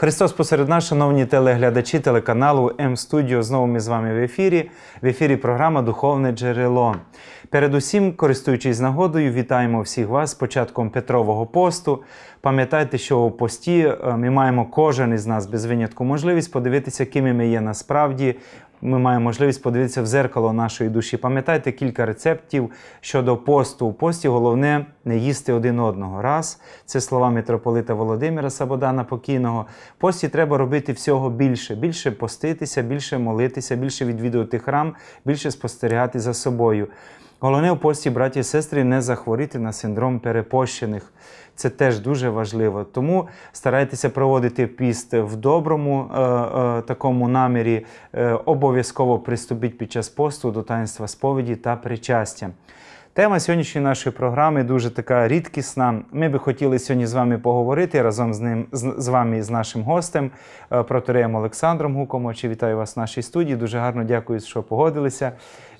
Христос посеред нас, шановні телеглядачі телеканалу М Студіо. Знову ми з вами в ефірі. В ефірі програма Духовне джерело. Передусім, користуючись нагодою, вітаємо всіх вас з початком Петрового посту. Пам'ятайте, що у пості е, ми маємо кожен із нас без винятку можливість подивитися, ким ми є насправді ми маємо можливість подивитися в зеркало нашої душі. Пам'ятайте кілька рецептів щодо посту. У пості головне не їсти один одного. Раз це слова митрополита Володимира Сабодана Покійного. Пості треба робити всього більше, більше поститися, більше молитися, більше відвідувати храм, більше спостерігати за собою. Головне у пості, браті і сестри, не захворіти на синдром перепощених. Це теж дуже важливо. Тому старайтеся проводити піст в доброму е, е, такому намірі. Е, Обов'язково приступіть під час посту до таїнства сповіді та причастя. Тема сьогоднішньої нашої програми дуже така рідкісна. Ми би хотіли сьогодні з вами поговорити разом з ним з, з вами і з нашим гостем, е, протореєм Олександром Гуком. Очі вітаю вас в нашій студії. Дуже гарно дякую, що погодилися.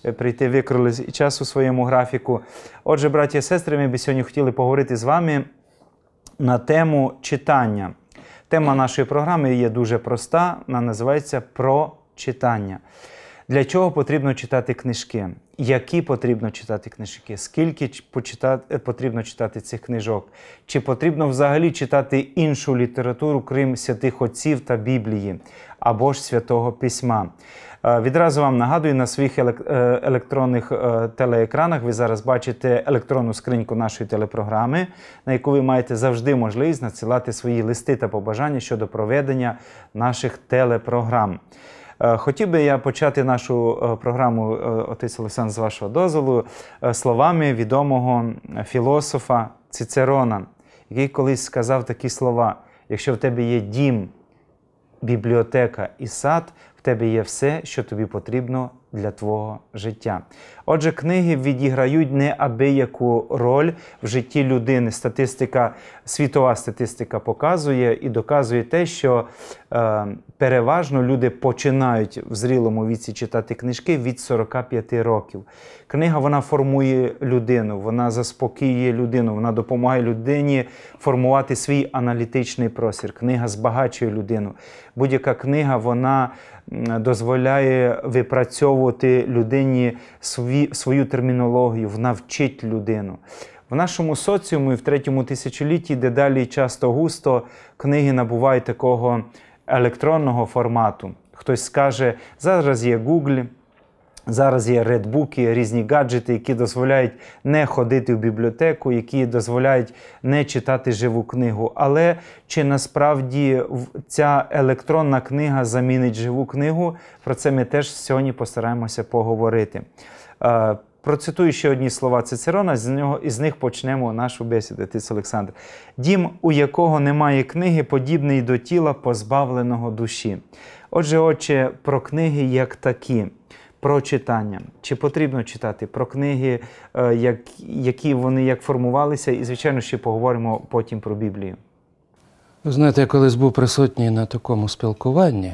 Е, прийти викрили час у своєму графіку. Отже, браті і сестри, ми би сьогодні хотіли поговорити з вами на тему читання. Тема нашої програми є дуже проста. Вона називається Про читання. Для чого потрібно читати книжки? Які потрібно читати книжки? Скільки почитати, е, потрібно читати цих книжок? Чи потрібно взагалі читати іншу літературу, крім святих отців та Біблії або ж святого письма? Е, відразу вам нагадую, на своїх е, електронних телеекранах ви зараз бачите електронну скриньку нашої телепрограми, на яку ви маєте завжди можливість надсилати свої листи та побажання щодо проведення наших телепрограм. Е, хотів би я почати нашу е, програму е, Отець Олександр з вашого дозволу словами відомого філософа Цицерона, який колись сказав такі слова: якщо в тебе є дім, бібліотека і сад, в тебе є все, що тобі потрібно для твого життя. Отже, книги відіграють неабияку роль в житті людини. Статистика, світова статистика показує і доказує те, що е, переважно люди починають в зрілому віці читати книжки від 45 років. Книга вона формує людину, вона заспокоює людину, вона допомагає людині формувати свій аналітичний простір. Книга збагачує людину. Будь-яка книга, вона дозволяє випрацьовувати людині свою термінологію, навчить людину. В нашому соціумі в третьому тисячолітті, дедалі часто густо книги набувають такого електронного формату. Хтось скаже, зараз є Google, Зараз є редбуки, різні гаджети, які дозволяють не ходити в бібліотеку, які дозволяють не читати живу книгу. Але чи насправді ця електронна книга замінить живу книгу? Про це ми теж сьогодні постараємося поговорити. Е, процитую ще одні слова Цицерона, з нього із них почнемо нашу бесіду, Тис Олександр. Дім, у якого немає книги, подібний до тіла, позбавленого душі. Отже, отче, про книги як такі про читання. Чи потрібно читати про книги, е, як, які вони як формувалися, і, звичайно, ще поговоримо потім про Біблію. Ви знаєте, я колись був присутній на такому спілкуванні,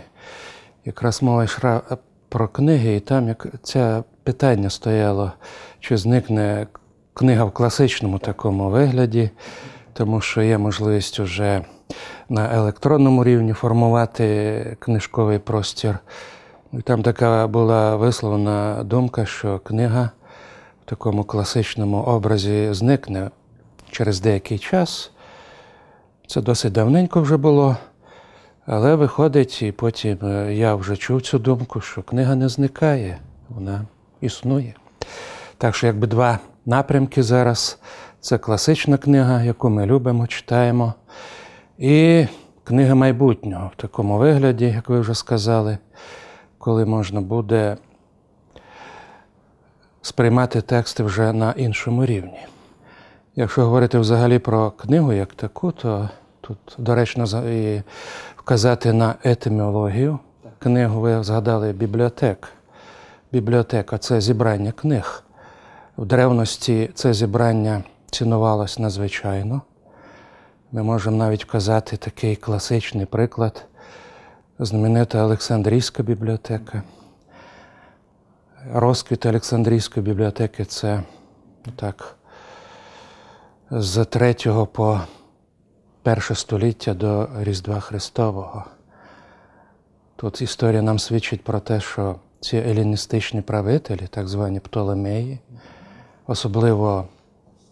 якраз мова йшла про книги, і там як це питання стояло, чи зникне книга в класичному такому вигляді, тому що є можливість уже на електронному рівні формувати книжковий простір. Там така була висловлена думка, що книга в такому класичному образі зникне через деякий час. Це досить давненько вже було. Але виходить, і потім е, я вже чув цю думку, що книга не зникає, вона існує. Так що, якби два напрямки зараз це класична книга, яку ми любимо, читаємо. І книга майбутнього в такому вигляді, як ви вже сказали коли можна буде сприймати тексти вже на іншому рівні. Якщо говорити взагалі про книгу як таку, то тут доречно і вказати на етиміологію. Книгу ви згадали бібліотек. Бібліотека це зібрання книг. В древності це зібрання цінувалось надзвичайно. Ми можемо навіть вказати такий класичний приклад знаменита Олександрійська бібліотека. Розквіт Олександрійської бібліотеки це ну так, з 3 по перше століття до Різдва Христового. Тут історія нам свідчить про те, що ці еліністичні правителі, так звані Птолемеї, особливо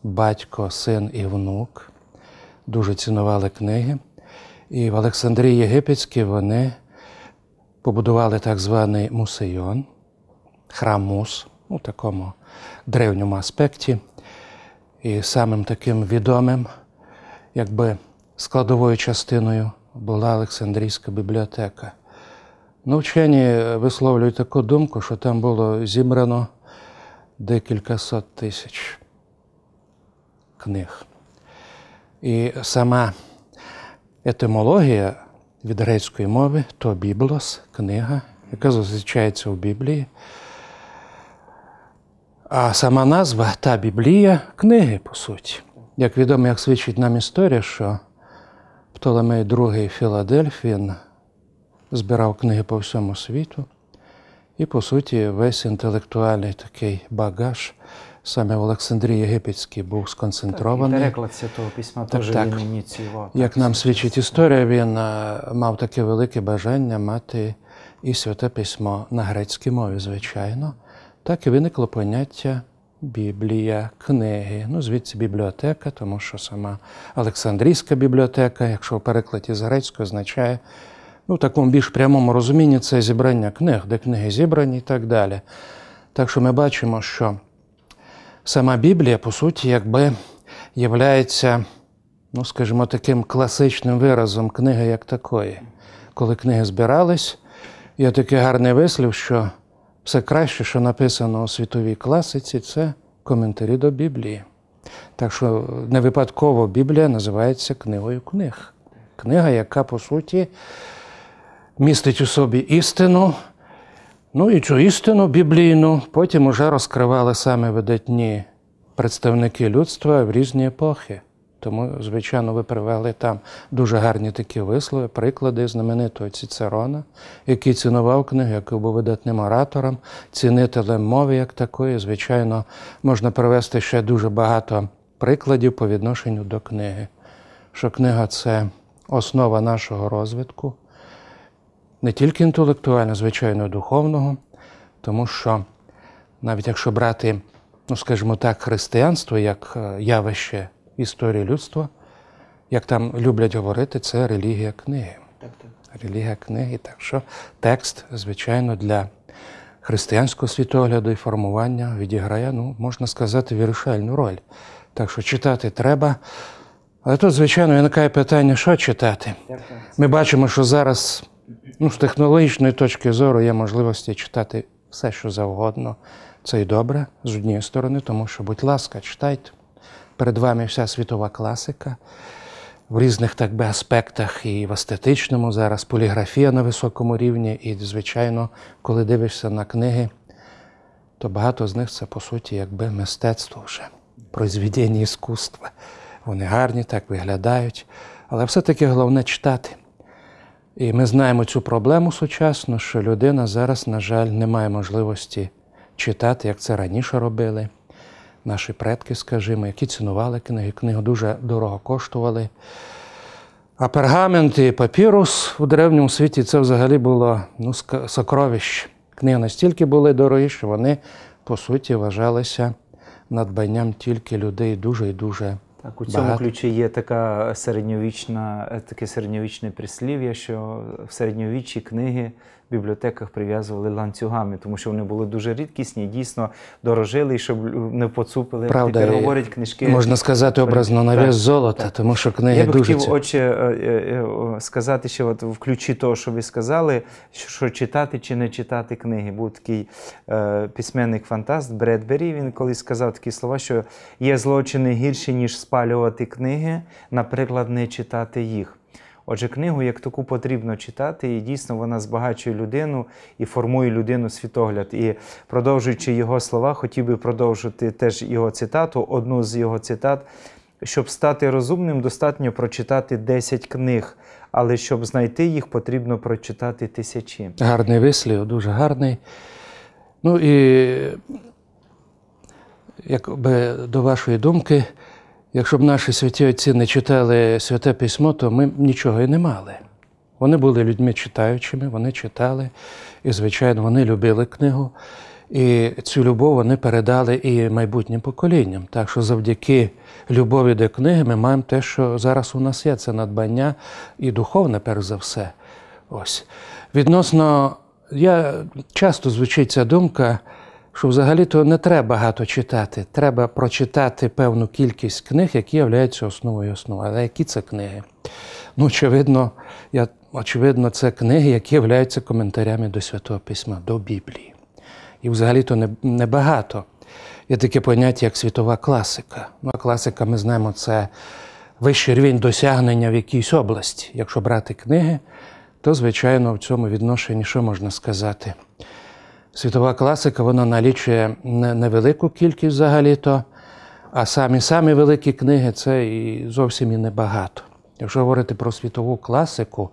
батько, син і внук, дуже цінували книги. І в Олександрії Єгипетській вони побудували так званий мусейон, храм Мус у такому древньому аспекті. І самим таким відомим, якби складовою частиною була Олександрійська бібліотека. Ну, Вчені е, висловлюють таку думку, що там було зібрано декількасот тисяч книг. І сама Етимологія від грецької мови то біблос, книга, яка зустрічається в Біблії. А сама назва та Біблія книги, по суті. Як відомо, як свідчить нам історія, що Птолемей II Філадельф він збирав книги по всьому світу, і, по суті, весь інтелектуальний такий багаж саме в Олександрії Єгипетській був сконцентрований. Так, Переклад святого письма теж так, він ініціював. Так, як нам свідчить історія, він е, мав таке велике бажання мати і святе письмо на грецькій мові, звичайно. Так і виникло поняття. Біблія, книги, ну звідси бібліотека, тому що сама Олександрійська бібліотека, якщо в перекладі з грецької, означає ну, в такому більш прямому розумінні це зібрання книг, де книги зібрані і так далі. Так що ми бачимо, що сама Біблія, по суті, якби являється, ну, скажімо, таким класичним виразом книги як такої. Коли книги збирались, я такий гарний вислів, що все краще, що написано у світовій класиці, це коментарі до Біблії. Так що не випадково Біблія називається книгою книг. Книга, яка, по суті, містить у собі істину. Ну і цю істину біблійну потім уже розкривали саме видатні представники людства в різні епохи. Тому, звичайно, ви привели там дуже гарні такі вислови, приклади знаменитого Цицерона, який цінував книги, який був видатним оратором, цінителем мови як такої. Звичайно, можна привести ще дуже багато прикладів по відношенню до книги. Що книга це основа нашого розвитку не тільки інтелектуально, звичайно, духовного, тому що навіть якщо брати, ну скажімо так, християнство як е, явище історії людства, як там люблять говорити, це релігія книги. Релігія книги, так що текст, звичайно, для християнського світогляду і формування відіграє, ну, можна сказати, вирішальну роль. Так що читати треба. Але тут, звичайно, виникає питання, що читати. Ми бачимо, що зараз Ну, З технологічної точки зору є можливості читати все, що завгодно. Це й добре, з однієї сторони, тому що, будь ласка, читайте. Перед вами вся світова класика в різних так би аспектах і в естетичному зараз поліграфія на високому рівні. І, звичайно, коли дивишся на книги, то багато з них це, по суті, якби мистецтво вже, произведення іскусства. Вони гарні, так виглядають. Але все-таки головне читати. І ми знаємо цю проблему сучасну, що людина зараз, на жаль, не має можливості читати, як це раніше робили. Наші предки, скажімо, які цінували книги. Книги дуже дорого коштували. А пергамент і папірус у древньому світі це взагалі було ну, сокровище. Книги настільки були дорогі, що вони, по суті, вважалися надбанням тільки людей дуже і дуже. Так, у цьому Багато. ключі є така середньовічна, е, таке середньовічне прислів'я, що в середньовіччі книги бібліотеках прив'язували ланцюгами, тому що вони були дуже рідкісні, дійсно дорожили, і щоб не поцупили. Правда, Тепер говорять книжки. Можна сказати образно на вес золота, тому що книги Я дуже... Я хотів, отче, е, е, е, сказати що от в ключі того, що ви сказали, що читати чи не читати книги. Був такий е, письменник-фантаст Бредбері, він колись сказав такі слова, що є злочини гірші, ніж спалювати книги, наприклад, не читати їх. Отже, книгу як таку потрібно читати, і дійсно вона збагачує людину і формує людину світогляд. І продовжуючи його слова, хотів би продовжити теж його цитату, одну з його цитат. Щоб стати розумним, достатньо прочитати 10 книг, але щоб знайти їх, потрібно прочитати тисячі. Гарний вислів, дуже гарний. Ну і якби до вашої думки. Якщо б наші святі отці не читали святе письмо, то ми б нічого і не мали. Вони були людьми читаючими, вони читали, і, звичайно, вони любили книгу. І цю любов вони передали і майбутнім поколінням. Так що завдяки любові до книги ми маємо те, що зараз у нас є, це надбання і духовне, перш за все. Ось. Відносно, я часто звучить ця думка що взагалі-то не треба багато читати. Треба прочитати певну кількість книг, які являються основою основи. Але які це книги? Ну, очевидно, я, очевидно, це книги, які являються коментарями до Святого Письма, до Біблії. І взагалі-то небагато. Не Є таке поняття, як світова класика. Ну, а класика, ми знаємо, це вищий рівень досягнення в якійсь області. Якщо брати книги, то, звичайно, в цьому відношенні що можна сказати? світова класика, вона налічує невелику кількість взагалі-то, а самі-самі великі книги це і зовсім і небагато. Якщо говорити про світову класику,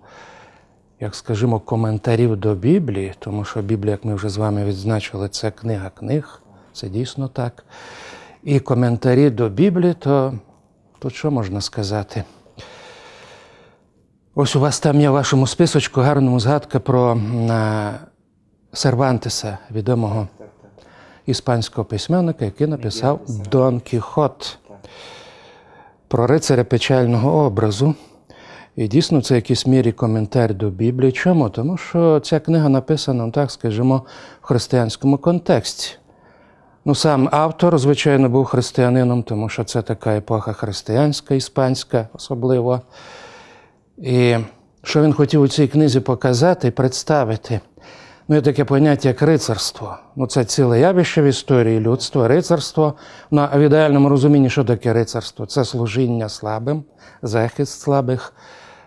як скажімо, коментарів до Біблії, тому що Біблія, як ми вже з вами відзначили, це книга книг, це дійсно так. І коментарі до Біблії, то тут що можна сказати? Ось у вас там є в вашому списочку гарному згадка про Сервантеса, відомого іспанського письменника, який написав Дон Кіхот про рицаря печального образу. І дійсно, це якийсь мірі коментар до Біблії. Чому? Тому що ця книга написана, ну так скажімо, в християнському контексті. Ну, сам автор, звичайно, був християнином, тому що це така епоха християнська, іспанська, особливо. І що він хотів у цій книзі показати і представити. Ну, є таке поняття, як рицарство. Ну, Це ціле явище в історії людства, рицарство. Ну, а в ідеальному розумінні, що таке рицарство? Це служіння слабим, захист слабих,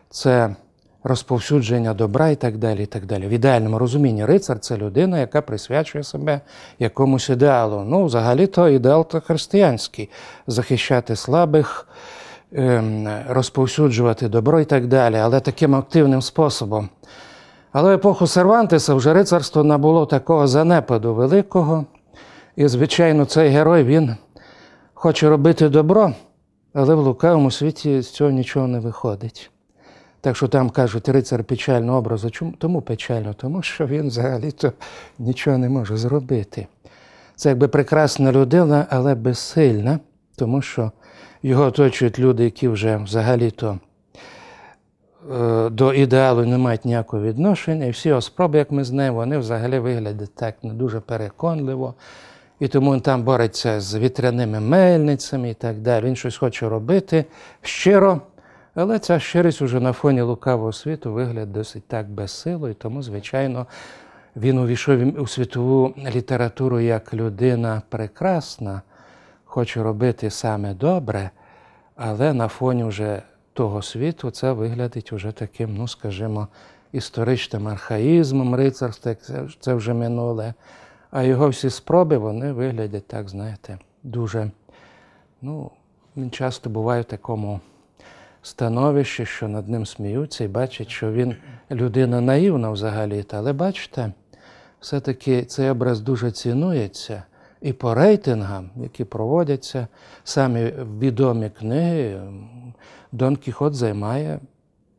це розповсюдження добра і так далі. і так далі. В ідеальному розумінні рицар це людина, яка присвячує себе якомусь ідеалу. Ну, взагалі-то ідеал то християнський захищати слабих, ем, розповсюджувати добро і так далі, але таким активним способом. Але в епоху Сервантеса вже рицарство набуло такого занепаду великого. І, звичайно, цей герой він хоче робити добро, але в лукавому світі з цього нічого не виходить. Так що там кажуть, рицар печального образу. Чому? Тому печально, тому що він взагалі-то нічого не може зробити. Це якби прекрасна людина, але безсильна, тому що його оточують люди, які вже взагалі-то Е, до ідеалу не мають ніякого відношення, і всі його спроби, як ми знаємо, вони взагалі виглядять так не ну, дуже переконливо. І тому він там бореться з вітряними мельницями і так далі. Він щось хоче робити щиро. Але ця щирість уже на фоні лукавого світу вигляд досить так безсило, і тому, звичайно, він увійшов у світову літературу як людина прекрасна, хоче робити саме добре, але на фоні вже того світу це виглядить уже таким, ну скажімо, історичним архаїзмом, рицарство, це вже минуле. А його всі спроби вони виглядять так, знаєте, дуже. ну, Він часто буває в такому становищі, що над ним сміються, і бачать, що він людина наївна взагалі. Але бачите, все-таки цей образ дуже цінується. І по рейтингам, які проводяться, самі відомі книги Дон Кіхот займає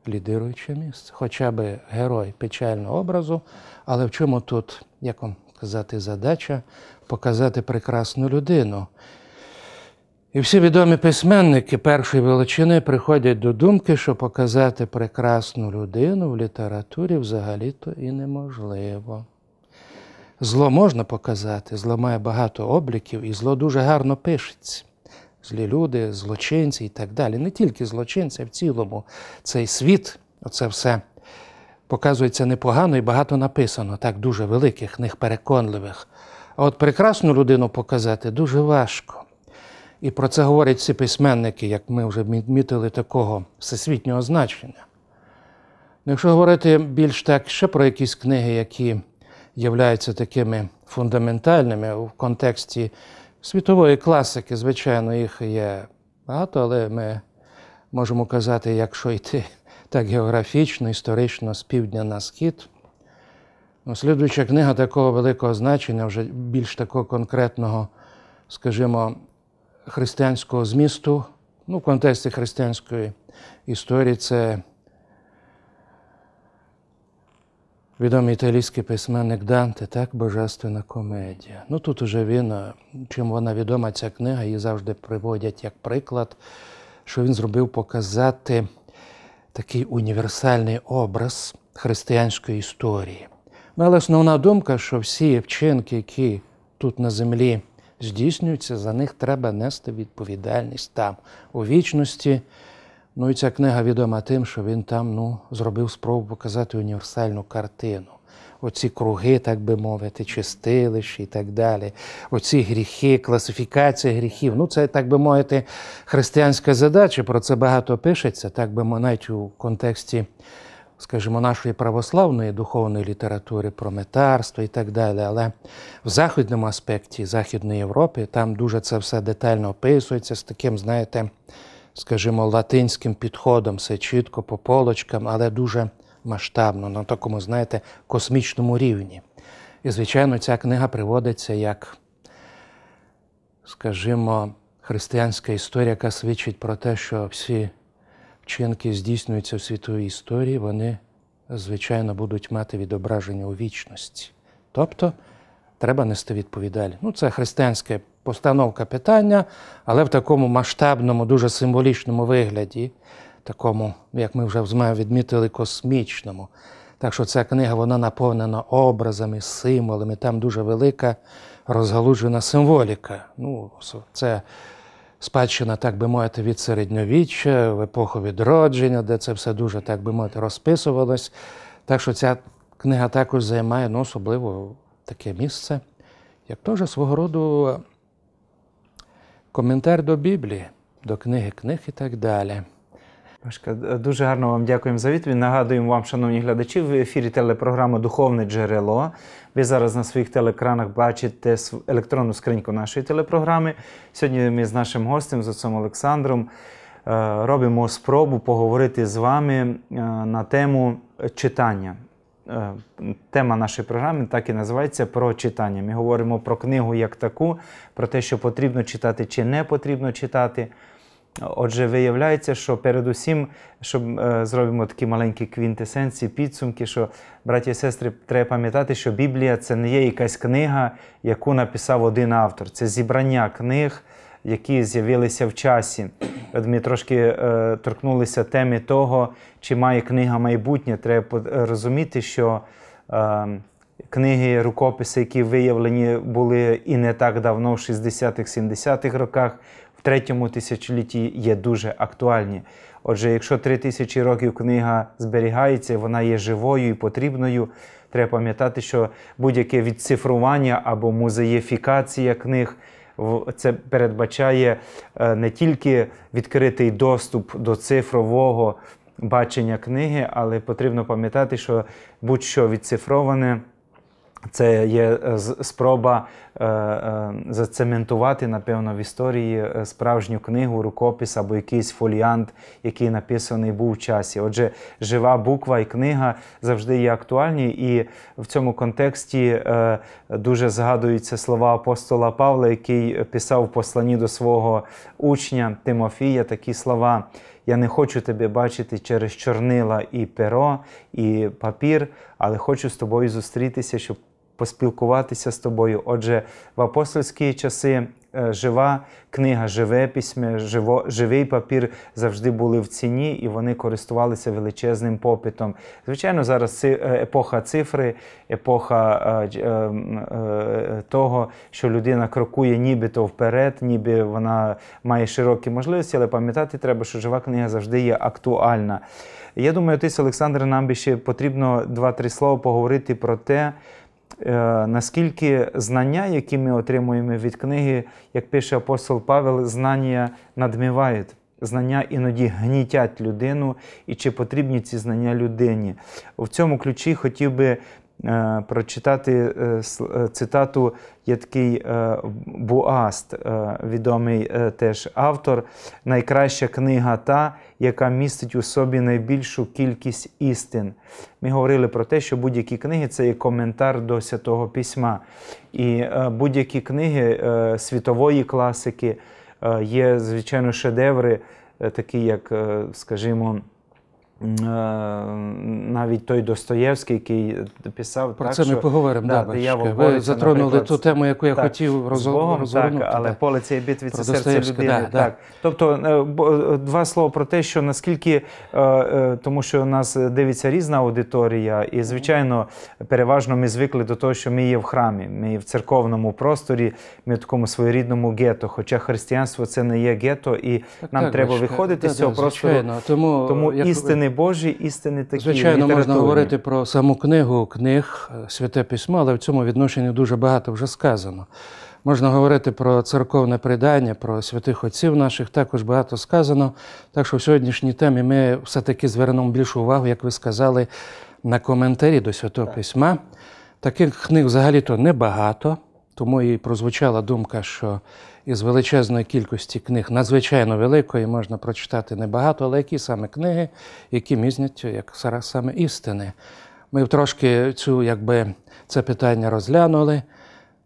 лідируюче місце, хоча би герой печального образу, але в чому тут, як вам казати, задача показати прекрасну людину. І всі відомі письменники першої величини приходять до думки, що показати прекрасну людину в літературі взагалі-то і неможливо. Зло можна показати, зло має багато обліків, і зло дуже гарно пишеться злі люди, злочинці і так далі. Не тільки злочинці, а в цілому цей світ, оце все показується непогано і багато написано, так дуже великих книг переконливих. А от прекрасну людину показати дуже важко. І про це говорять всі письменники, як ми вже відмітили такого всесвітнього значення. Ну, якщо говорити більш так ще про якісь книги, які являються такими фундаментальними в контексті світової класики, звичайно, їх є багато, але ми можемо казати, якщо йти так географічно, історично з півдня на схід. Ну, слідуюча книга такого великого значення, вже більш такого конкретного, скажімо, християнського змісту, ну, в контексті християнської історії, це Відомий італійський письменник Данте, так, Божественна комедія. Ну тут уже він, е, чим вона відома, ця книга, її завжди приводять як приклад, що він зробив показати такий універсальний образ християнської історії. Ну, Але основна думка, що всі вчинки, які тут на землі здійснюються, за них треба нести відповідальність там у вічності. Ну і ця книга відома тим, що він там ну, зробив спробу показати універсальну картину. Оці круги, так би мовити, чистилищі і так далі. Оці гріхи, класифікація гріхів. Ну, це, так би мовити, християнська задача. Про це багато пишеться, так би навіть у контексті, скажімо, нашої православної духовної літератури, про метарство і так далі. Але в західному аспекті Західної Європи там дуже це все детально описується з таким, знаєте скажімо, латинським підходом, все чітко по полочкам, але дуже масштабно, на такому, знаєте, космічному рівні. І, звичайно, ця книга приводиться як, скажімо, християнська історія, яка свідчить про те, що всі вчинки здійснюються в світовій історії, вони, звичайно, будуть мати відображення у вічності. Тобто треба нести відповідальність. Ну, це християнське постановка питання, але в такому масштабному, дуже символічному вигляді, такому, як ми вже відмітили, космічному. Так що ця книга вона наповнена образами, символами, там дуже велика розгалужена символіка. Ну, Це спадщина, так би мовити, від середньовіччя, в епоху відродження, де це все дуже, так би мовити, розписувалось. Так що ця книга також займає ну, особливо таке місце, як теж свого роду коментар до Біблії, до книги книг і так далі. Пашка, е, дуже гарно вам дякуємо за відповідь. Нагадуємо вам, шановні глядачі, в ефірі телепрограми Духовне джерело. Ви зараз на своїх телекранах бачите електронну скриньку нашої телепрограми. Сьогодні ми з нашим гостем, з отцом Олександром, е, робимо спробу поговорити з вами е, на тему читання. Е, тема нашої програми так і називається про читання. Ми говоримо про книгу як таку, про те, що потрібно читати чи не потрібно читати. Отже, виявляється, що передусім, щоб е, зробимо такі маленькі квінтесенції, підсумки, що браті і сестри, треба пам'ятати, що Біблія це не є якась книга, яку написав один автор. Це зібрання книг які з'явилися в часі. ми трошки е, торкнулися теми того, чи має книга майбутнє. Треба е, розуміти, що е, книги, рукописи, які виявлені були і не так давно, в 60-х-70-х роках, в третьому тисячолітті є дуже актуальні. Отже, якщо три тисячі років книга зберігається, вона є живою і потрібною. Треба пам'ятати, що будь-яке відцифрування або музеєфікація книг це передбачає е, не тільки відкритий доступ до цифрового бачення книги, але потрібно пам'ятати, що будь-що відцифроване. Це є е, спроба е, е, зацементувати, напевно, в історії справжню книгу, рукопис або якийсь фоліант, який написаний був в часі. Отже, жива буква і книга завжди є актуальні, і в цьому контексті дуже згадуються слова апостола Павла, який писав в посланні до свого учня Тимофія такі слова. Я не хочу тебе бачити через чорнила і перо, і папір, але хочу з тобою зустрітися, щоб поспілкуватися з тобою. Отже, в апостольські часи е, жива книга, живе письме, живо, живий папір завжди були в ціні і вони користувалися величезним попитом. Звичайно, зараз е, епоха цифри, епоха е, того, що людина крокує нібито вперед, ніби вона має широкі можливості, але пам'ятати треба, що жива книга завжди є актуальна. Я думаю, отець Олександр, нам би ще потрібно два-три слова поговорити про те. Е, наскільки знання, які ми отримуємо від книги, як пише апостол Павел, знання надмівають. Знання іноді гнітять людину, і чи потрібні ці знання людині. В цьому ключі хотів би Е, прочитати е, е, цитату є такий Буаст, відомий теж автор. Найкраща книга та, яка містить у собі найбільшу кількість істин. Ми говорили про те, що будь-які книги це є коментар до святого письма. І будь-які книги світової класики є, звичайно, шедеври, такі, як, скажімо, Е, навіть той Достоєвський, який писав про так, це ми що, поговоримо. Да, диявол Ви затронули ту тему, яку я хотів роз... Богом, розвернути. але поле цієї битви це серце людини. Да, так. Тобто, е, е, два слова про те, що наскільки тому, що нас дивиться різна аудиторія, і звичайно, переважно ми звикли до того, що ми є в храмі, ми є в церковному просторі, ми в такому своєрідному гетто. Хоча християнство це не є гетто, і так, нам так, треба вичка. виходити з цього простору. Звичайно. Тому, тому як... істини істини Божі, істини такі. Звичайно, можна говорити про саму книгу книг, е, святе письмо, але в цьому відношенні дуже багато вже сказано. Можна говорити про церковне предання, про святих отців наших, також багато сказано. Так що в сьогоднішній темі ми все-таки звернемо більшу увагу, як ви сказали, на коментарі до святого письма. Таких книг взагалі-то небагато. Тому і прозвучала думка, що із величезної кількості книг, надзвичайно великої, можна прочитати небагато, але які саме книги, які мізнять як зараз саме істини. Ми трошки цю, якби це питання розглянули,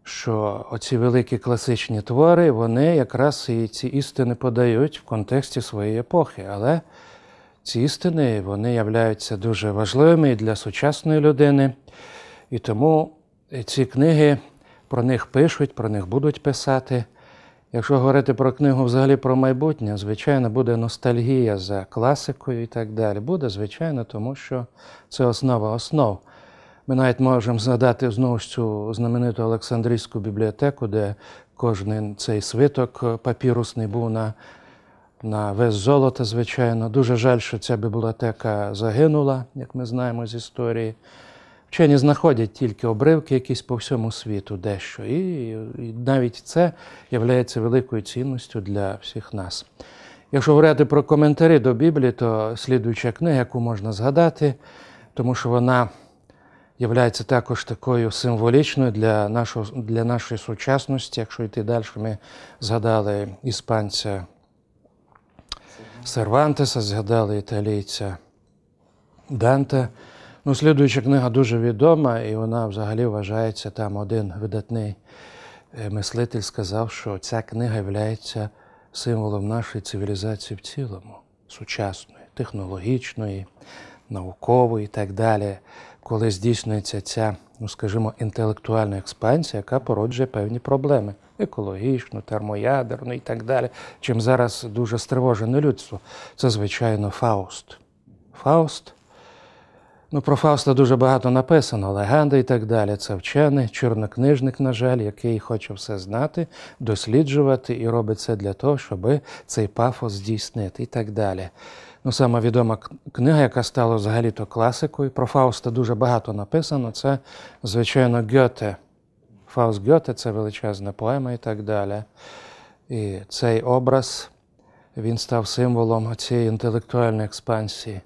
що оці великі класичні твори, вони якраз і ці істини подають в контексті своєї епохи. Але ці істини вони являються дуже важливими і для сучасної людини. І тому ці книги про них пишуть, про них будуть писати. Якщо говорити про книгу взагалі про майбутнє, звичайно, буде ностальгія за класикою і так далі. Буде, звичайно, тому що це основа основ. Ми навіть можемо згадати знову ж цю знамениту Олександрійську бібліотеку, де кожен цей свиток папірусний був на на вес золота, звичайно. Дуже жаль, що ця бібліотека загинула, як ми знаємо з історії. Вчені знаходять тільки обривки якісь по всьому світу дещо. І, і навіть це є великою цінністю для всіх нас. Якщо говорити про коментарі до Біблії, то слідуюча книга, яку можна згадати, тому що вона є також такою символічною для нашого, для нашої сучасності. Якщо йти далі, ми згадали іспанця Сервантеса, згадали італійця Данте. Ну, Слідуюча книга дуже відома, і вона взагалі вважається там один видатний е, мислитель сказав, що ця книга є символом нашої цивілізації в цілому, сучасної, технологічної, наукової і так далі. Коли здійснюється ця, ну скажімо, інтелектуальна експансія, яка породжує певні проблеми екологічну, термоядерну і так далі. Чим зараз дуже стривожене людство, це, звичайно, Фауст. Фауст Ну, Про Фауста дуже багато написано, легенди і так далі. Це вчений, чорнокнижник, на жаль, який хоче все знати, досліджувати і робить це для того, щоб цей пафос здійснити і так далі. Ну, Сама відома книга, яка стала взагалі-то класикою. Про Фауста дуже багато написано. Це, звичайно, Гьоте. Фауст Гьоте це величезна поема і так далі. І цей образ він став символом цієї інтелектуальної експансії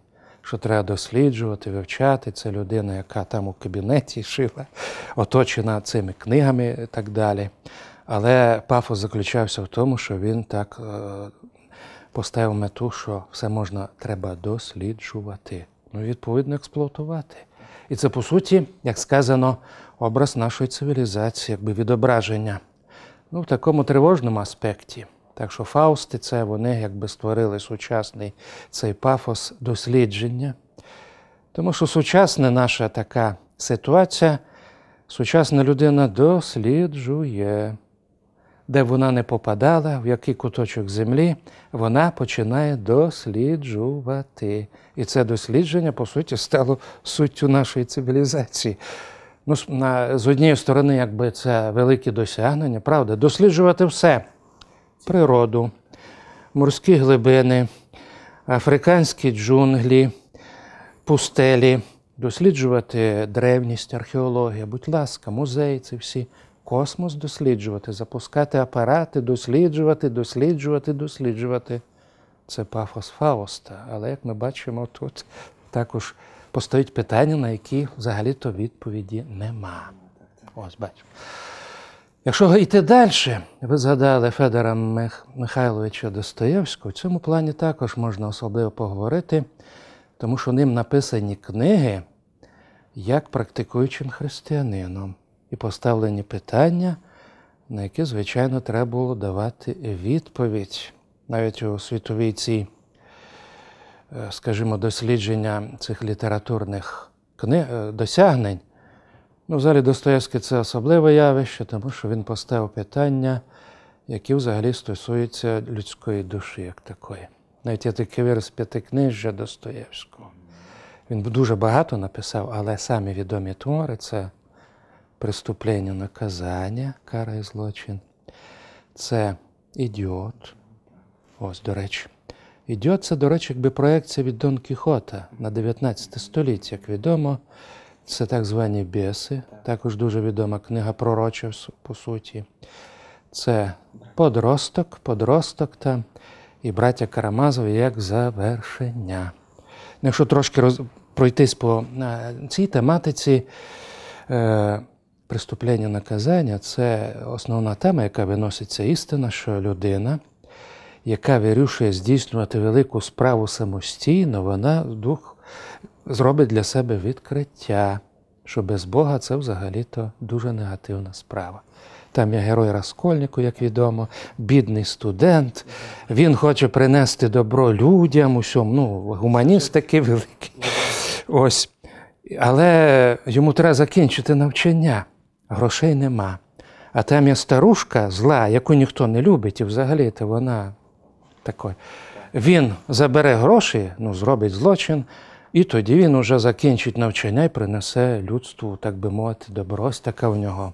що треба досліджувати, вивчати. Це людина, яка там у кабінеті шила, оточена цими книгами і так далі. Але пафос заключався в тому, що він так е, поставив мету, що все можна треба досліджувати, ну відповідно експлуатувати. І це, по суті, як сказано, образ нашої цивілізації, якби відображення. Ну, в такому тривожному аспекті. Так що Фаусти це вони якби створили сучасний цей пафос дослідження. Тому що сучасна наша така ситуація, сучасна людина досліджує, де вона не попадала, в який куточок землі, вона починає досліджувати. І це дослідження, по суті, стало суттю нашої цивілізації. Ну, З однієї сторони, якби це велике досягнення, правда, досліджувати все природу, морські глибини, африканські джунглі, пустелі, досліджувати древність, археологія, будь ласка, музеї це всі. Космос досліджувати, запускати апарати, досліджувати, досліджувати, досліджувати. Це пафос Фауста. Але як ми бачимо, тут також постають питання, на які взагалі-то відповіді нема. Ось бачимо. Якщо йти далі, ви згадали Федора Михайловича Достоєвського, в цьому плані також можна особливо поговорити, тому що ним написані книги як практикуючим християнином і поставлені питання, на які, звичайно, треба було давати відповідь. Навіть у світовій цій, е, скажімо, дослідження цих літературних е, досягнень. Ну, взагалі Достоєвський це особливе явище, тому що він поставив питання, які взагалі стосуються людської душі, як такої. Навіть є такий вираз п'ятикнижжя Достоєвського. Він дуже багато написав, але самі відомі твори це Преступлення наказання, кара і злочин, це ідіот. Ось, до речі. Ідіот це, до речі, якби проекція від Дон Кіхота на 19 століття, як відомо. Це так звані біси, також дуже відома книга пророча, по суті. Це подросток, подросток та і браття Карамазові як завершення. Ну, якщо трошки роз... пройтись по е, цій тематиці, е... приступлення наказання це основна тема, яка виноситься істина, що людина, яка вирішує здійснювати велику справу самостійно, вона дух зробить для себе відкриття, що без Бога це взагалі-то дуже негативна справа. Там є герой Раскольнику, як відомо, бідний студент. Він хоче принести добро людям, усьому, ну, гуманіст такий великий. Ось. Але йому треба закінчити навчання, грошей нема. А там є старушка зла, яку ніхто не любить, і взагалі то вона такою. Він забере гроші, ну, зробить злочин. І тоді він уже закінчить навчання і принесе людству, так би мовити, добро. така в нього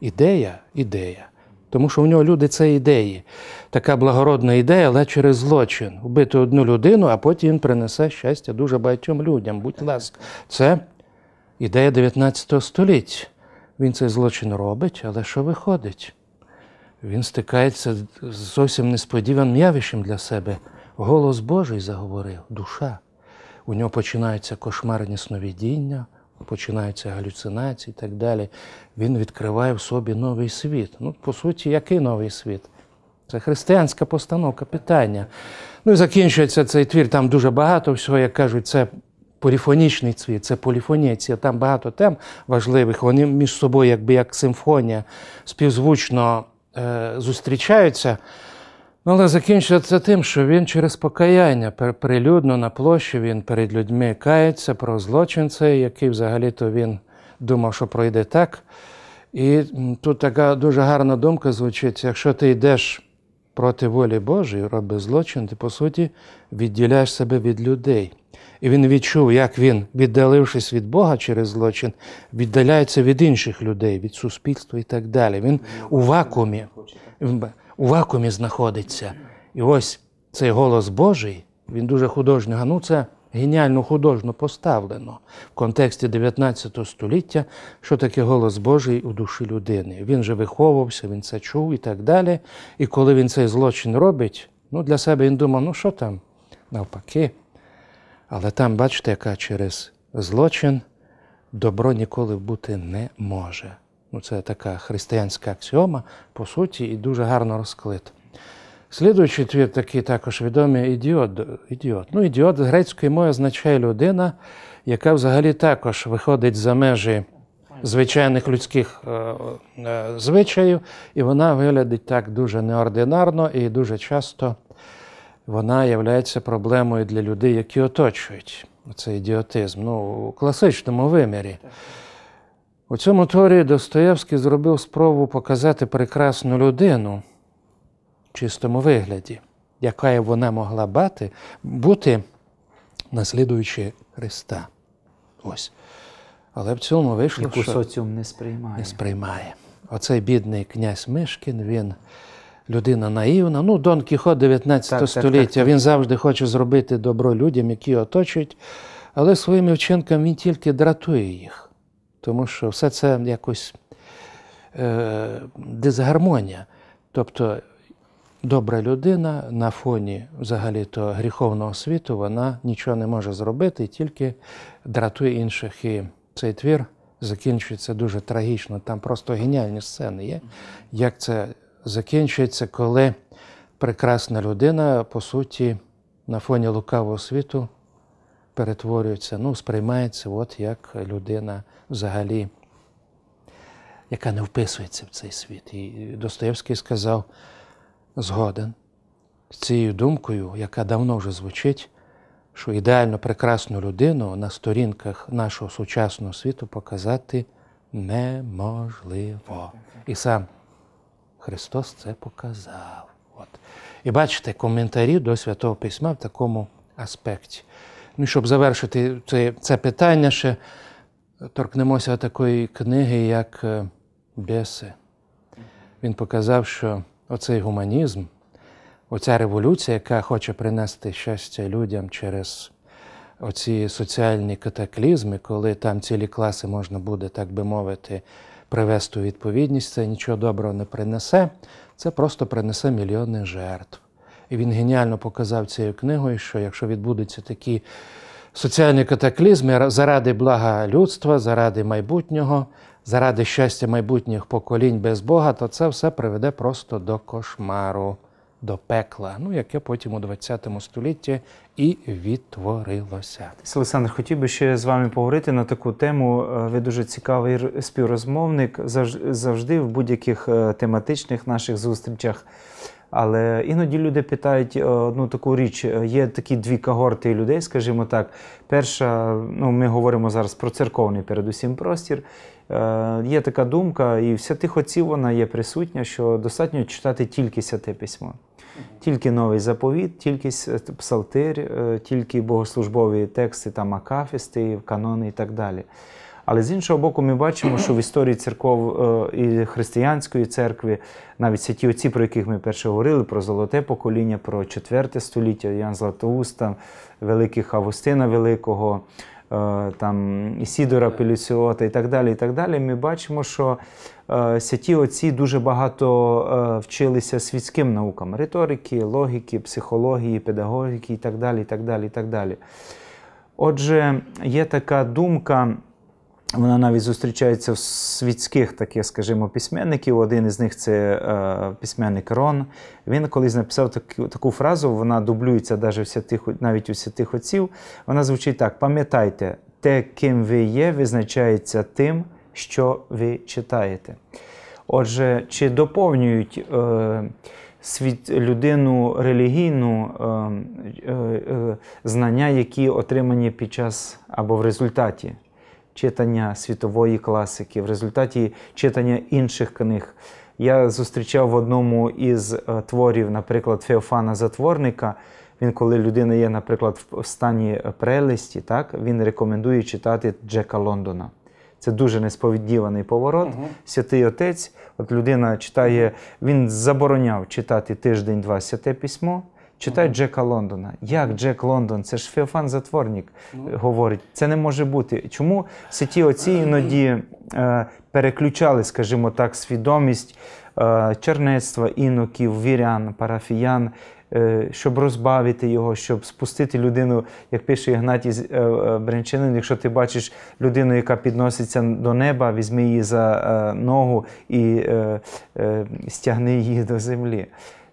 ідея, ідея. Тому що в нього люди це ідеї. Така благородна ідея, але через злочин. Вбити одну людину, а потім він принесе щастя дуже багатьом людям. Будь ласка, це ідея 19 століття. Він цей злочин робить, але що виходить? Він стикається з зовсім несподіваним явищем для себе. Голос Божий заговорив, душа у нього починаються кошмарні сновидіння, починаються галюцинації і так далі. Він відкриває в собі новий світ. Ну, по суті, який новий світ? Це християнська постановка питання. Ну і закінчується цей твір. Там дуже багато всього, як кажуть, це. Поліфонічний цвіт, це поліфонія, там багато тем важливих. Вони між собою, якби як симфонія, співзвучно е, зустрічаються. Ну, але закінчується тим, що він через покаяння прилюдно на площі він перед людьми кається про злочинця, який взагалі-то він думав, що пройде так. І тут така дуже гарна думка звучить: якщо ти йдеш проти волі Божої, робиш злочин, ти по суті відділяєш себе від людей. І він відчув, як він, віддалившись від Бога через злочин, віддаляється від інших людей, від суспільства і так далі. Він ну, у вакуумі у вакуумі знаходиться. І ось цей голос Божий, він дуже художньо, ну це геніально художньо поставлено в контексті 19 століття, що таке голос Божий у душі людини. Він же виховувався, він це чув і так далі. І коли він цей злочин робить, ну для себе він думав, ну що там, навпаки. Але там, бачите, яка через злочин добро ніколи бути не може. Ну, Це така християнська аксіома, по суті, і дуже гарно розклита. Слідуючий твір, такий також відомий ідіот. ідіот. Ну, ідіот з грецької мови означає людина, яка взагалі також виходить за межі звичайних людських е, е, звичаїв, і вона виглядить так дуже неординарно і дуже часто вона є проблемою для людей, які оточують. цей ідіотизм ну, у класичному вимірі. У цьому творі Достоєвський зробив спробу показати прекрасну людину в чистому вигляді, яка вона могла бати, бути наслідуючи Христа. Ось. Але в цьому вийшло. Яку що соціум не сприймає. Не сприймає. Оцей бідний князь Мишкін, він людина наївна. Ну, Дон Кіхот 19 століття. Так, так, він завжди хоче зробити добро людям, які оточують, але своїми вчинками він тільки дратує їх тому що все це якось е, дисгармонія. Тобто добра людина на фоні взагалі-то гріховного світу вона нічого не може зробити і тільки дратує інших. І цей твір закінчується дуже трагічно. Там просто геніальні сцени є. Як це закінчується, коли прекрасна людина, по суті, на фоні лукавого світу перетворюється, ну, сприймається, от як людина взагалі, яка не вписується в цей світ. І Достоєвський сказав згоден з цією думкою, яка давно вже звучить, що ідеально прекрасну людину на сторінках нашого сучасного світу показати неможливо. І сам Христос це показав. От. І бачите коментарі до Святого Письма в такому аспекті. Ну, Щоб завершити це, це питання ще торкнемося такої книги, як е, Беси. Він показав, що оцей гуманізм, оця революція, яка хоче принести щастя людям через оці соціальні катаклізми, коли там цілі класи можна буде, так би мовити, привести у відповідність, це нічого доброго не принесе, це просто принесе мільйони жертв. І він геніально показав цією книгою, що якщо відбудуться такі соціальні катаклізми заради блага людства, заради майбутнього, заради щастя майбутніх поколінь без Бога, то це все приведе просто до кошмару, до пекла, ну яке потім у ХХ столітті і відтворилося. Олександр, хотів би ще з вами поговорити на таку тему. Е, ви дуже цікавий співрозмовник завжди в будь-яких е, тематичних наших зустрічах. Але іноді люди питають одну е, таку річ: е, є такі дві когорти людей, скажімо так. Перша, ну ми говоримо зараз про церковний, передусім простір. Е, є така думка, і вся тихоці вона є присутня, що достатньо читати тільки святе письмо, тільки новий заповіт, тільки псалтир, тільки богослужбові тексти, там акафісти, канони і так далі. Але з іншого боку, ми бачимо, що в історії церков е, і християнської церкви, навіть святі отці, про яких ми перше говорили, про золоте покоління, про четверте століття, Ян Златоуста, великих Августина Великого, е, там Ісідора Пелюціота і так далі. і так далі, Ми бачимо, що е, святі отці дуже багато вчилися світським наукам риторики, логіки, психології, педагогіки і так далі. і так далі, і так далі. Отже, є така думка. Вона навіть зустрічається в світських таких, скажімо, письменників. Один із них це е, письменник Рон. Він колись написав таку таку фразу, вона дублюється навіть у святих, навіть у святих отців. Вона звучить так: пам'ятайте, те, ким ви є, визначається тим, що ви читаєте. Отже, чи доповнюють е, світ людину релігійну е, е, е знання, які отримані під час або в результаті? читання світової класики, в результаті читання інших книг. Я зустрічав в одному із е, творів, наприклад, Феофана Затворника. Він, коли людина є, наприклад, в стані е, прелесті, так він рекомендує читати Джека Лондона. Це дуже несповідіваний поворот. Угу. Святий отець, от людина читає, він забороняв читати тиждень-два святе письмо. Читай Джека Лондона. Як Джек Лондон? Це ж Феофан Затворник ну. говорить. Це не може бути. Чому всі ті оці іноді е, переключали, скажімо так, свідомість е, чернецтва, іноків, вірян, парафіян, е, щоб розбавити його, щоб спустити людину, як пише Ігнатій Бренчинин, якщо ти бачиш людину, яка підноситься до неба, візьми її за ногу і стягни її до землі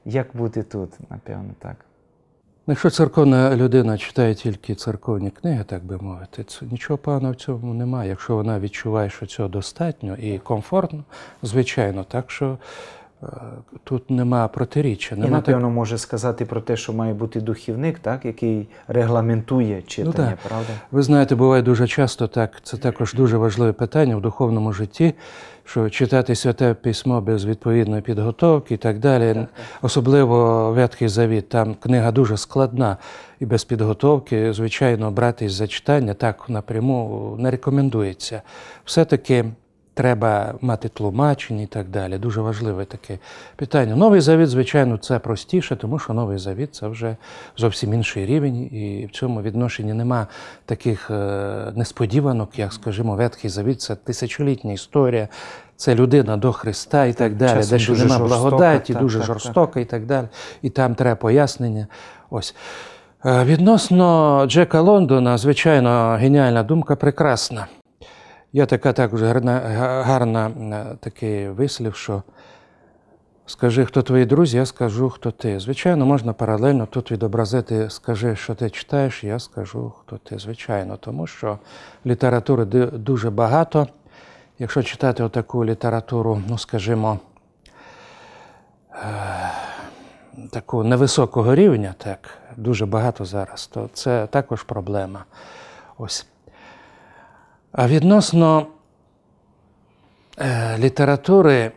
як бути тут, напевно, так. Ну, якщо церковна людина читає тільки церковні книги, так би мовити, це нічого поганого в цьому немає. Якщо вона відчуває, що цього достатньо і комфортно, звичайно, так що Тут нема протиріччя. Нема І, напевно, так... може сказати про те, що має бути духівник, так, який регламентує ну читання, ну, так. правда? Ви знаєте, буває дуже часто так, це також дуже важливе питання в духовному житті, що читати святе письмо без відповідної підготовки і так далі. Так, так. Особливо Ветхий Завіт, там книга дуже складна і без підготовки, звичайно, братись за читання так напряму не рекомендується. Все-таки треба мати тлумачення і так далі. Дуже важливе таке питання. Новий завіт, звичайно, це простіше, тому що новий завіт це вже зовсім інший рівень, і в цьому відношенні нема таких е, несподіванок, як, скажімо, Ветхий Завіт, це тисячолітня історія. Це людина до Христа і так, так далі, де ще нема благодаті, так, дуже так, жорстока так. і так далі. І там треба пояснення. Ось. Е, відносно Джека Лондона, звичайно, геніальна думка прекрасна. Є така також гарна гарна е, такий вислів, що скажи, хто твої друзі, я скажу, хто ти. Звичайно, можна паралельно тут відобразити, скажи, що ти читаєш, я скажу, хто ти. Звичайно, тому що літератури дуже багато. Якщо читати отаку літературу, ну, скажімо, е, таку невисокого рівня, так, дуже багато зараз, то це також проблема. Ось а відносно е, літератури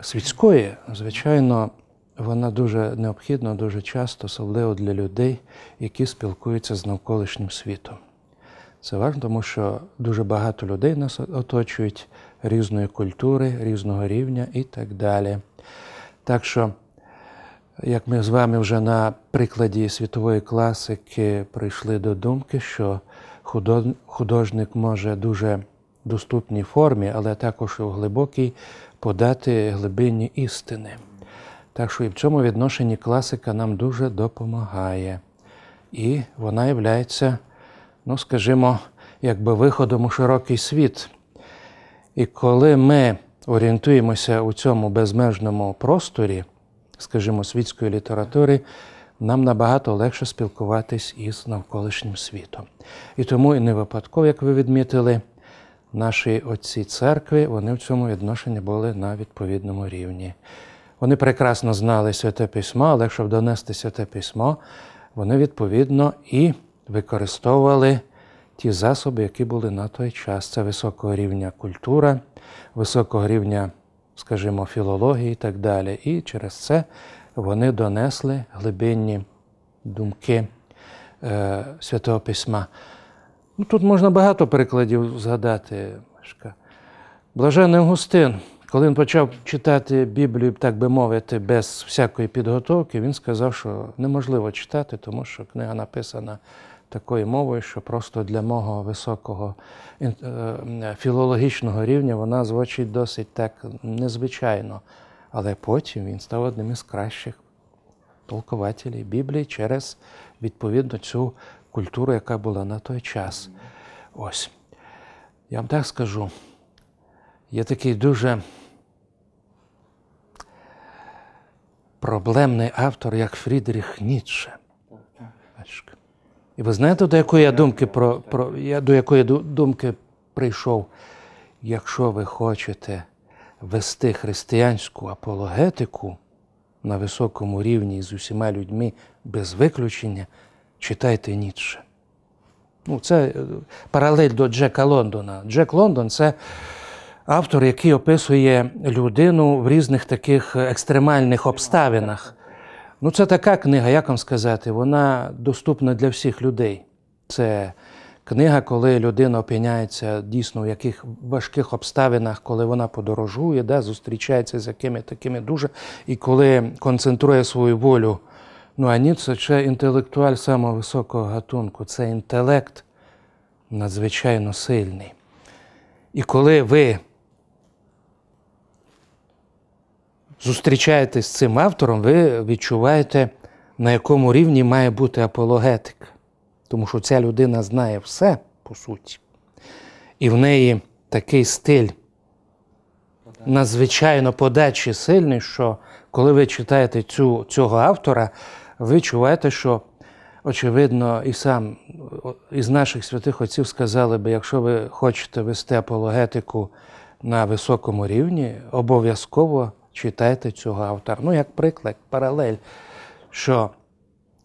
світської, звичайно, вона дуже необхідна, дуже часто, особливо для людей, які спілкуються з навколишнім світом. Це важливо, тому що дуже багато людей нас оточують різної культури, різного рівня і так далі. Так що, як ми з вами вже на прикладі світової класики прийшли до думки, що художник може дуже доступній формі, але також і в глибокій подати глибинні істини. Так що і в цьому відношенні класика нам дуже допомагає. І вона є, ну скажімо, якби виходом у широкий світ. І коли ми орієнтуємося у цьому безмежному просторі, скажімо, світської літератури нам набагато легше спілкуватись із навколишнім світом. І тому і не випадково, як ви відмітили, наші отці церкви вони в цьому відношенні були на відповідному рівні. Вони прекрасно знали святе письмо, але щоб донести святе письмо, вони відповідно і використовували ті засоби, які були на той час. Це високого рівня культура, високого рівня, скажімо, філології і так далі. І через це вони донесли глибинні думки е, Святого Письма. Ну, Тут можна багато прикладів згадати. Блажений Густин, коли він почав читати Біблію, так би мовити, без всякої підготовки, він сказав, що неможливо читати, тому що книга написана такою мовою, що просто для мого високого е, філологічного рівня вона звучить досить так незвичайно. Але потім він став одним із кращих толкователів Біблії через відповідно цю культуру, яка була на той час. Ось. Я вам так скажу, є такий дуже проблемний автор, як Фрідріх Ніцше. І ви знаєте, до якої я думки про, про я до якої думки прийшов, якщо ви хочете вести християнську апологетику на високому рівні з усіма людьми без виключення, читайте Ніцше. Ну, Це е, паралель до Джека Лондона. Джек Лондон це автор, який описує людину в різних таких екстремальних обставинах. Ну, Це така книга, як вам сказати, вона доступна для всіх людей. Це книга, коли людина опиняється дійсно в яких важких обставинах, коли вона подорожує, да, зустрічається з якими такими дуже, і коли концентрує свою волю. Ну а Ніцше – це інтелектуаль самого високого гатунку, це інтелект надзвичайно сильний. І коли ви зустрічаєтесь з цим автором, ви відчуваєте, на якому рівні має бути апологетика тому що ця людина знає все, по суті, і в неї такий стиль надзвичайно подачі сильний, що коли ви читаєте цю, цього автора, ви чуваєте, що. Очевидно, і сам із наших святих отців сказали би, якщо ви хочете вести апологетику на високому рівні, обов'язково читайте цього автора. Ну, як приклад, паралель, що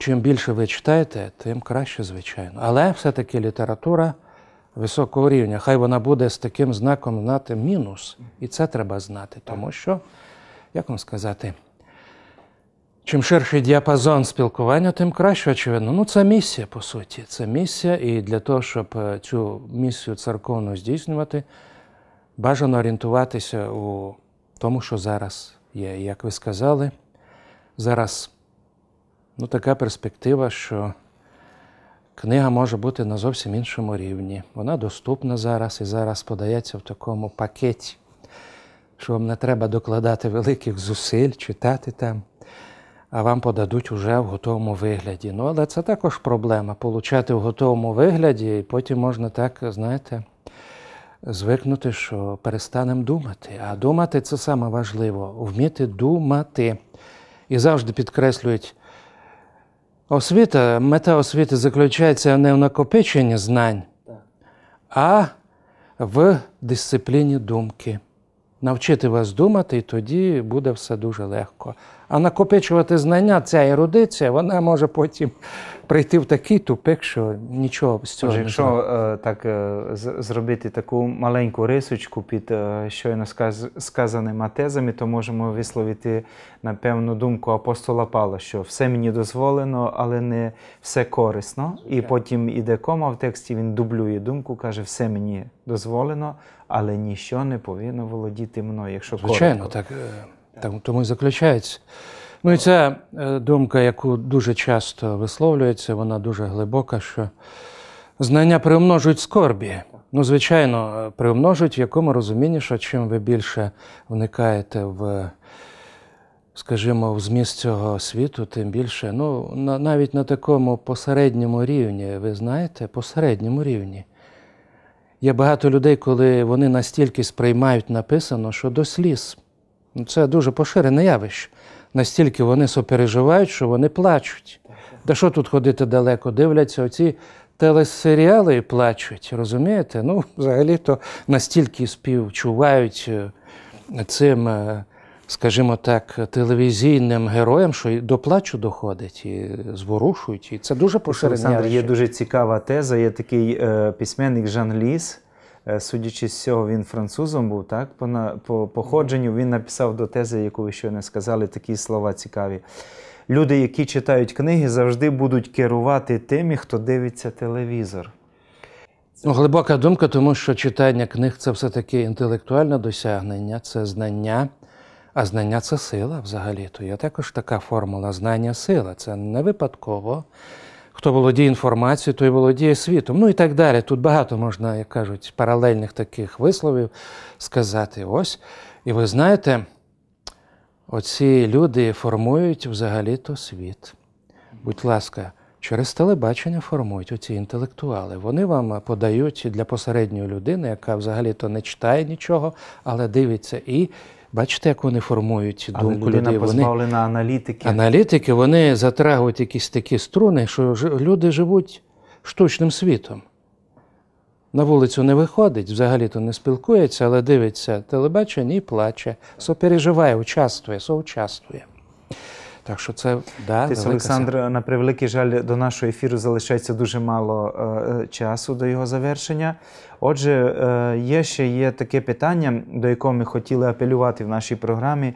Чим більше ви читаєте, тим краще, звичайно. Але все-таки література високого рівня. Хай вона буде з таким знаком знати мінус. І це треба знати, тому що, як вам сказати, чим ширший діапазон спілкування, тим краще, очевидно. Ну, це місія, по суті. Це місія, і для того, щоб е, цю місію церковну здійснювати, бажано орієнтуватися у тому, що зараз є. Як ви сказали, зараз. Ну, така перспектива, що книга може бути на зовсім іншому рівні. Вона доступна зараз і зараз подається в такому пакеті, що вам не треба докладати великих зусиль, читати там, а вам подадуть уже в готовому вигляді. Ну, але це також проблема получати в готовому вигляді, і потім можна так, знаєте. Звикнути, що перестанемо думати. А думати це саме важливо вміти думати. І завжди підкреслюють Освіта, мета освіти заключається не в накопиченні знань, а в дисципліні думки навчити вас думати, і тоді буде все дуже легко. А накопичувати знання, ця ерудиція, вона може потім прийти в такий тупик, що нічого з цього. Тож, не Якщо е, так е, зробити таку маленьку рисочку під е, щойно сказ, сказаними тезами, то можемо висловити на певну думку апостола Павла, що все мені дозволено, але не все корисно. І потім іде кома в тексті, він дублює думку, каже, все мені дозволено, але ніщо не повинно володіти мною. якщо Звичайно, коротко. так е, там, тому і заключається. Ну і ця е, думка, яку дуже часто висловлюється, вона дуже глибока, що знання примножують скорбі. Ну, звичайно, е, примножують в якому розумінні, що чим ви більше вникаєте в, скажімо, в зміст цього світу, тим більше. Ну, на навіть на такому посередньому рівні, ви знаєте, посередньому рівні. Є багато людей, коли вони настільки сприймають написано, що до сліз. Ну, це дуже поширене явище. Настільки вони сопереживають, що вони плачуть. Та що тут ходити далеко? Дивляться оці телесеріали і плачуть, розумієте? Ну, взагалі-то настільки співчувають е, цим е, скажімо так, телевізійним героям, що до плачу доходить і зворушують. І це дуже поширення. Олександр, є дуже цікава теза. Є такий е, письменник Жан Ліс. Е, судячи з цього, він французом був, так? По, на, по походженню він написав до тези, яку ви щойно сказали, такі слова цікаві. Люди, які читають книги, завжди будуть керувати тими, хто дивиться телевізор. Ну, глибока думка, тому що читання книг це все-таки інтелектуальне досягнення, це знання. А знання це сила взагалі-то. Є також така формула знання сила. Це не випадково. Хто володіє інформацією, той володіє світом. Ну і так далі. Тут багато можна, як кажуть, паралельних таких висловів сказати. Ось. І ви знаєте, оці люди формують взагалі-то світ. Будь ласка, через телебачення формують оці інтелектуали. Вони вам подають для посередньої людини, яка взагалі-то не читає нічого, але дивиться і. Бачите, як вони формують Але думку людей. Вони позбавлена аналітики. Аналітики вони затрагують якісь такі струни, що люди живуть штучним світом. На вулицю не виходить, взагалі-то не спілкується, але дивиться телебачення і плаче, сопереживає, участвує, соучаствує. Так що це да, Тесь, Олександр, на превеликий жаль, до нашого ефіру залишається дуже мало е, е, часу до його завершення. Отже, е, є ще є таке питання, до якого ми хотіли апелювати в нашій програмі.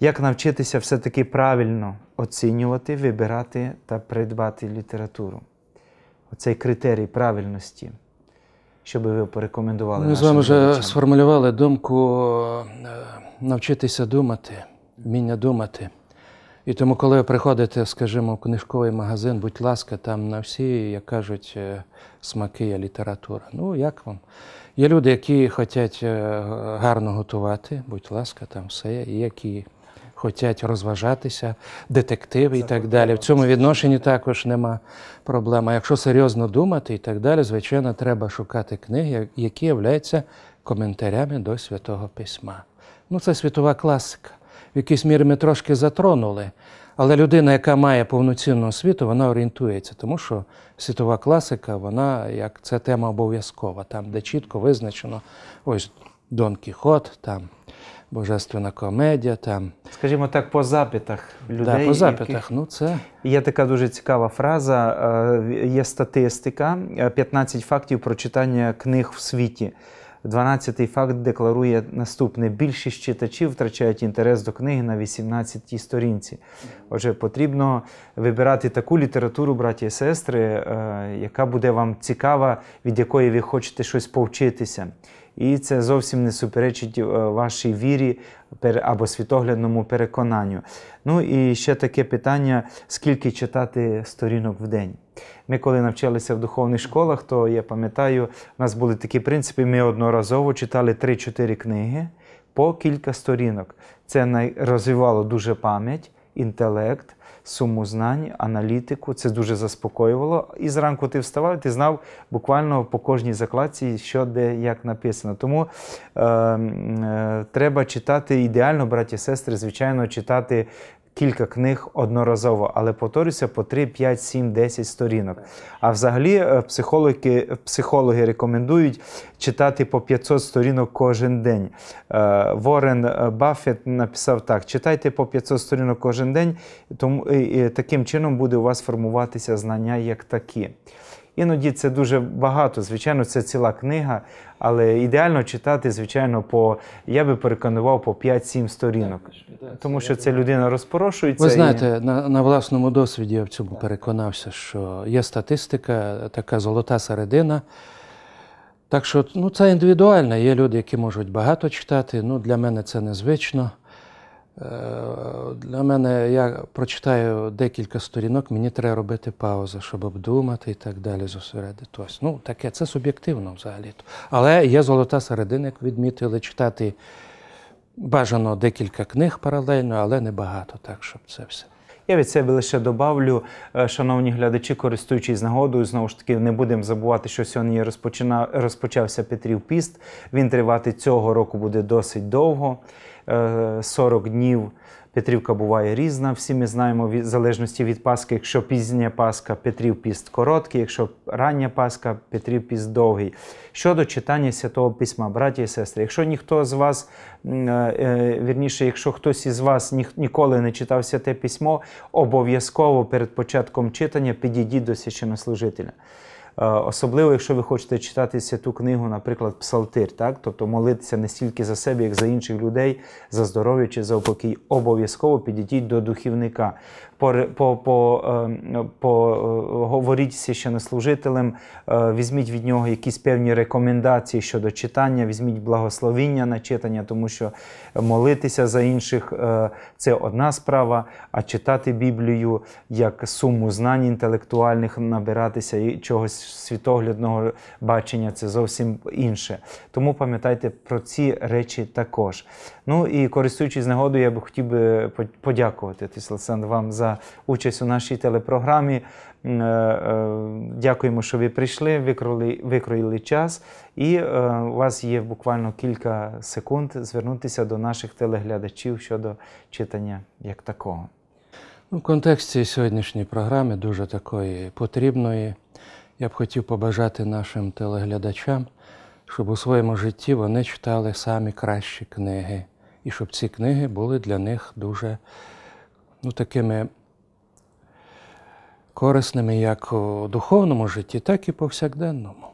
Як навчитися все-таки правильно оцінювати, вибирати та придбати літературу? Оцей критерій правильності, що би ви порекомендували? Ми з вами вже дівчам? сформулювали думку е, навчитися думати, вміння думати. І тому, коли ви приходите, скажімо, в книжковий магазин, будь ласка, там на всі, як кажуть, е, смаки є література. Ну, як вам? Є люди, які хочуть е, гарно готувати, будь ласка, там все, є, і які хочуть розважатися, детективи і так далі. В цьому відношенні також нема проблем. А Якщо серйозно думати і так далі, звичайно, треба шукати книги, які являються коментарями до святого письма. Ну, це світова класика в якійсь мірі ми трошки затронули. Але людина, яка має повноцінну освіту, вона орієнтується, тому що світова класика, вона як це тема обов'язкова, там, де чітко визначено ось Дон Кіхот, там Божественна комедія. там. Скажімо так, по запитах людей. Да, по запитах, яких... ну це... Є така дуже цікава фраза, е, є статистика: 15 е, фактів про читання книг в світі. 12-й факт декларує наступне: більшість читачів втрачають інтерес до книги на 18-й сторінці. Отже, потрібно вибирати таку літературу, браті і сестри, е, яка буде вам цікава, від якої ви хочете щось повчитися. І це зовсім не суперечить е, вашій вірі або світоглядному переконанню. Ну і ще таке питання: скільки читати сторінок в день? Ми, коли навчалися в духовних школах, то я пам'ятаю, у нас були такі принципи. Ми одноразово читали 3-4 книги по кілька сторінок. Це розвивало дуже пам'ять, інтелект. Суму знань, аналітику, це дуже заспокоювало. І зранку ти вставав, ти знав буквально по кожній закладці, що де як написано. Тому е, е, треба читати ідеально, браті і сестри, звичайно, читати кілька книг одноразово, але повторюся по 3, 5, 7, 10 сторінок. А взагалі е, психологи психологи рекомендують читати по 500 сторінок кожен день. Е, Ворен е, Баффет написав так: читайте по 500 сторінок кожен день, тому таким чином буде у вас формуватися знання як такі. Іноді це дуже багато. Звичайно, це ціла книга, але ідеально читати, звичайно, по я би переконував по 5-7 сторінок, тому що ця людина розпорошується. Ви знаєте, і... на, на власному досвіді я в цьому переконався, що є статистика, така золота середина. Так що ну, це індивідуально. Є люди, які можуть багато читати. Ну, Для мене це незвично. Е, для мене я прочитаю декілька сторінок, мені треба робити паузу, щоб обдумати і так далі зосередитись. Ну, таке, це суб'єктивно взагалі. Але є золота середина, як відмітили, читати бажано декілька книг паралельно, але небагато, так, щоб це все. Я від себе лише добавлю, е, шановні глядачі, користуючись нагодою, знову ж таки, не будемо забувати, що сьогодні розпочина... розпочався Петрів Піст. Він тривати цього року буде досить довго, 40 е, днів. Петрівка буває різна. Всі ми знаємо в залежності від Пасхи, якщо пізня Пасха, Петрів піст короткий, якщо рання Паска, Петрів піст довгий. Щодо читання святого письма, браті і сестри, якщо ніхто з вас, е, е, вірніше, якщо хтось із вас ніколи не читав святе письмо, обов'язково перед початком читання підійдіть до священнослужителя. Е, особливо, якщо ви хочете читати святу книгу, наприклад, псалтир, так? тобто молитися не стільки за себе, як за інших людей, за здоров'я чи за упокій, обов'язково підійдіть до духівника по по, ем, по, по е, е, візьміть від нього якісь певні рекомендації щодо читання, візьміть благословіння на читання, тому що молитися за інших е, це одна справа, а читати Біблію як суму знань інтелектуальних, набиратися і чогось світоглядного бачення це зовсім інше. Тому пам'ятайте про ці речі також. Ну і користуючись нагодою, я б хотів би подякувати Тис Олександр вам за участь у нашій телепрограмі. Е, е, дякуємо, що ви прийшли, викроїли, викроїли час, і е, у вас є буквально кілька секунд звернутися до наших телеглядачів щодо читання як такого. Ну, в контексті сьогоднішньої програми, дуже такої потрібної, я б хотів побажати нашим телеглядачам, щоб у своєму житті вони читали самі кращі книги, і щоб ці книги були для них дуже ну, такими корисними як у духовному житті, так і повсякденному.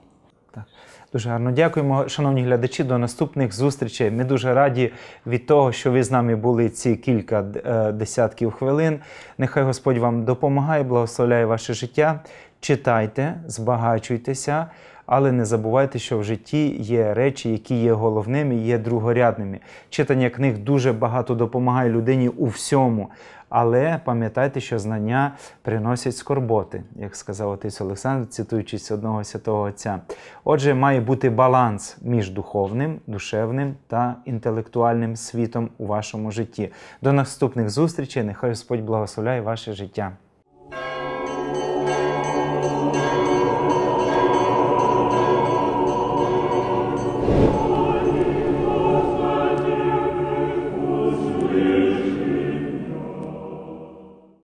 Так. Дуже гарно дякуємо, шановні глядачі. До наступних зустрічей. Ми дуже раді від того, що ви з нами були ці кілька е, десятків хвилин. Нехай Господь вам допомагає, благословляє ваше життя. Читайте, збагачуйтеся але не забувайте, що в житті є речі, які є головними, є другорядними. Читання книг дуже багато допомагає людині у всьому. Але пам'ятайте, що знання приносять скорботи, як сказав отець Олександр, цитуючись одного святого отця. Отже, має бути баланс між духовним, душевним та інтелектуальним світом у вашому житті. До наступних зустрічей. Нехай Господь благословляє ваше життя.